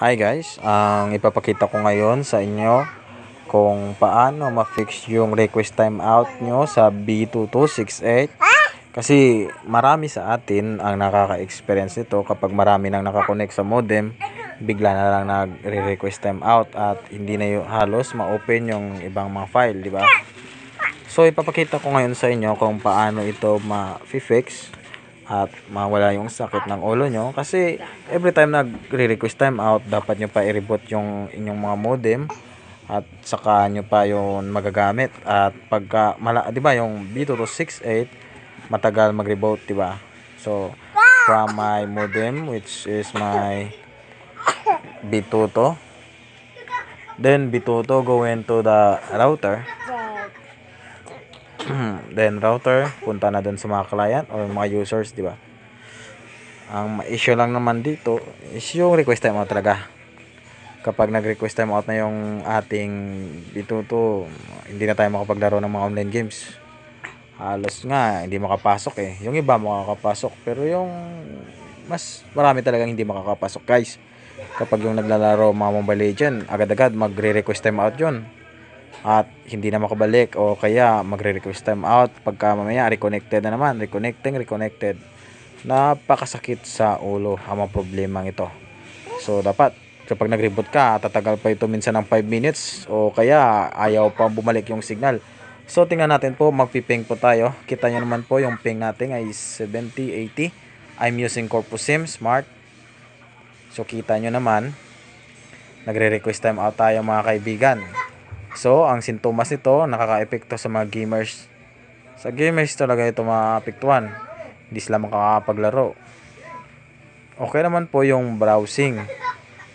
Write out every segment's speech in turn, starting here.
Hi guys, ang ipapakita ko ngayon sa inyo kung paano ma-fix yung request timeout nyo sa B2268 kasi marami sa atin ang nakaka-experience nito kapag marami nang nakakonect sa modem bigla na lang nag-request timeout at hindi na yung, halos ma-open yung ibang mga file, di ba? So ipapakita ko ngayon sa inyo kung paano ito ma-fix at mawala yung sakit ng ulo nyo kasi every time nagre-request time out dapat nyo pa i-reboot yung inyong mga modem at saka nyo pa yung magagamit at pagka mala, di ba yung B2268 matagal mag-reboot di ba so from my modem which is my B2 then B2 to go into the router then router punta na dun sa mga client or mga users di ba ang issue lang naman dito is yung request timeout talaga kapag nag request timeout na yung ating dito to hindi na tayo makapaglaro ng mga online games halos nga hindi makapasok eh yung iba makakapasok pero yung mas marami talagang hindi makakapasok guys kapag yung naglalaro mga Mobile Legend agad-agad magre-request timeout yun at hindi na makabalik o kaya magre-request time out pagka mamaya reconnected na naman reconnecting reconnected napakasakit sa ulo ang mga problemang ito so dapat kapag nag-reboot ka tatagal pa ito minsan ng 5 minutes o kaya ayaw pa bumalik yung signal so tingnan natin po magpiping po tayo kita nyo naman po yung ping natin ay 7080 I'm using Corpus SIM Smart so kita nyo naman nagre-request time out tayo mga kaibigan So, ang sintomas nito nakaka-epekto sa mga gamers. Sa gamers talaga ito maapektuhan. Hindi sila makakapaglaro. Okay naman po yung browsing.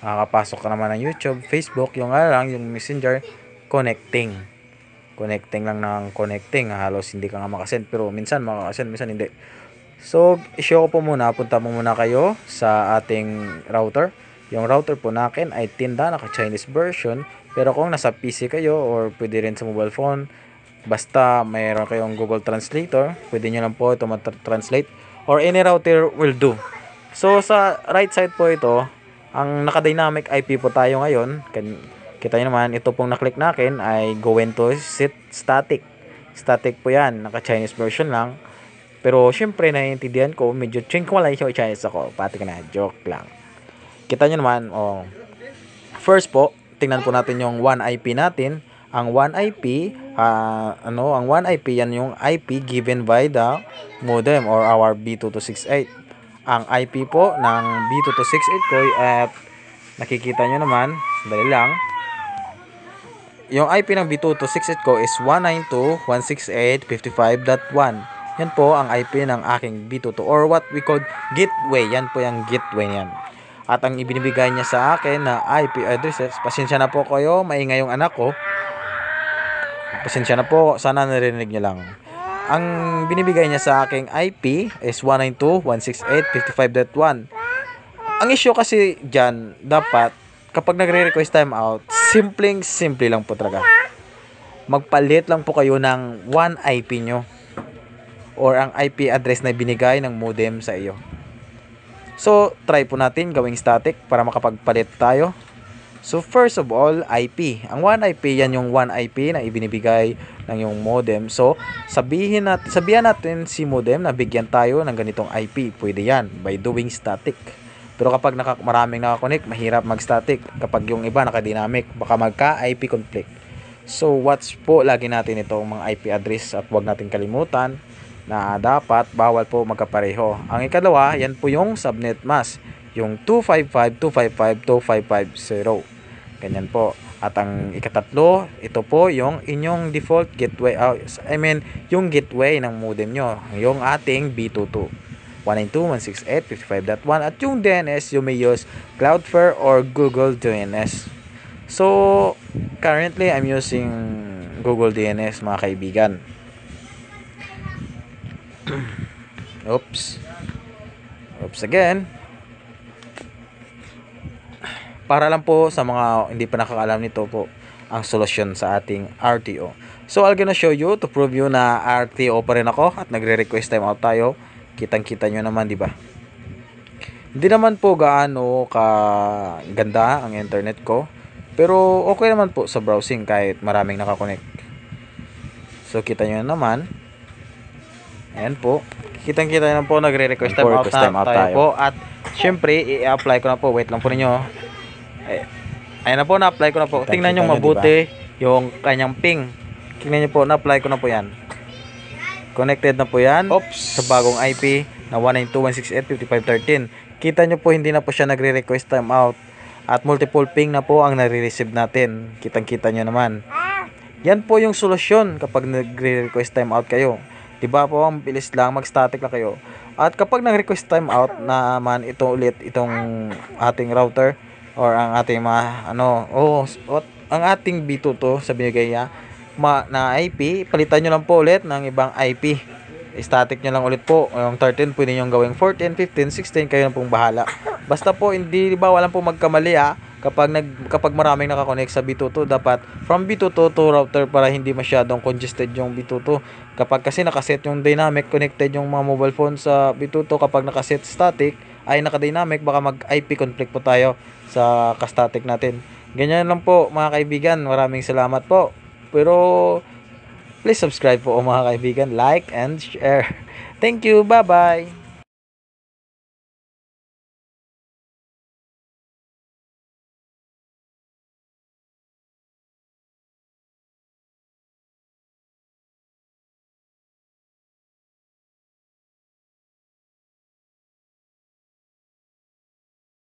Nakakapasok ka naman ng YouTube, Facebook, yung nga lang, yung Messenger, connecting. Connecting lang ng connecting. Halos hindi ka nga makasend. Pero minsan makakasend, minsan hindi. So, show ko po muna. Punta mo muna kayo sa ating router yung router po na akin ay tinda, naka-Chinese version. Pero kung nasa PC kayo or pwede rin sa mobile phone, basta mayroon kayong Google Translator, pwede nyo lang po ito mag-translate Or any router will do. So sa right side po ito, ang naka-dynamic IP po tayo ngayon. kita nyo naman, ito pong naklik na akin ay going to sit static. Static po yan, naka-Chinese version lang. Pero syempre, naiintindihan ko, medyo chinkwala yung malay siya Chinese ako. Pati ka na, joke lang. Kita nyo naman, oh. First po, tingnan po natin yung 1IP natin. Ang 1IP, uh, ah, ano, ang 1IP, yan yung IP given by the modem or our B2268. Ang IP po ng B2268 ko at nakikita nyo naman, dali lang, yung IP ng B2268 ko is 192.168.55.1. Yan po ang IP ng aking B22 or what we call gateway. Yan po yung gateway niyan. At ang ibinibigay niya sa akin na IP addresses, pasensya na po kayo, maingay yung anak ko. Pasensya na po, sana narinig niya lang. Ang binibigay niya sa aking IP is 192.168.55.1. Ang issue kasi dyan, dapat kapag nagre-request timeout, simpleng simple lang po talaga. Magpalit lang po kayo ng 1 IP nyo or ang IP address na binigay ng modem sa iyo. So, try po natin gawing static para makapagpalit tayo. So, first of all, IP. Ang 1IP, yan yung 1IP na ibinibigay ng yung modem. So, sabihin natin, sabihan natin si modem na bigyan tayo ng ganitong IP. Pwede yan by doing static. Pero kapag naka, maraming nakakonek, mahirap mag-static. Kapag yung iba naka-dynamic, baka magka-IP conflict. So, watch po lagi natin itong mga IP address at huwag natin kalimutan na dapat bawal po magkapareho. Ang ikalawa, yan po yung subnet mask, yung 255, 255, 2550. Ganyan po. At ang ikatatlo, ito po yung inyong default gateway, uh, I mean, yung gateway ng modem nyo, yung ating B22. 192.168.55.1 at yung DNS, you may use Cloudflare or Google DNS. So, currently, I'm using Google DNS mga kaibigan. Oops. Oops again. Para lang po sa mga hindi pa nakakaalam nito po ang solusyon sa ating RTO. So, I'll gonna show you to prove you na RTO pa rin ako at nagre-request time out tayo. Kitang-kita nyo naman, di ba? Hindi naman po gaano ka ganda ang internet ko. Pero okay naman po sa browsing kahit maraming nakakonect. So, kita nyo naman. Ayan po. Kitang kita na po nagre-request time, out, time out tayo, tayo po. At syempre, i-apply ko na po. Wait lang po ninyo. Ay, eh, ayan na po, na-apply ko na po. Kitang Tingnan nyo mabuti diba? yung kanyang ping. Tingnan nyo po, na-apply ko na po yan. Connected na po yan Oops. sa bagong IP na 192.168.55.13. Kita nyo po, hindi na po siya nagre-request time out. At multiple ping na po ang nare-receive natin. Kitang-kita nyo naman. Yan po yung solusyon kapag nagre-request time out kayo. Diba po, ang bilis lang, mag-static lang kayo. At kapag nag-request timeout naman ito ulit itong ating router or ang ating mga ano, oh, oh ang ating B2 to sa binigay niya ma, na IP, palitan nyo lang po ulit ng ibang IP. Static nyo lang ulit po. Yung 13, pwede nyo gawing 14, 15, 16, kayo na pong bahala. Basta po, hindi ba, walang pong magkamali ha. Ah kapag nag kapag maraming nakakonect sa B22 dapat from B22 to router para hindi masyadong congested yung B22 kapag kasi nakaset yung dynamic connected yung mga mobile phone sa B22 kapag nakaset static ay naka-dynamic baka mag IP conflict po tayo sa ka-static natin ganyan lang po mga kaibigan maraming salamat po pero please subscribe po mga kaibigan like and share thank you bye bye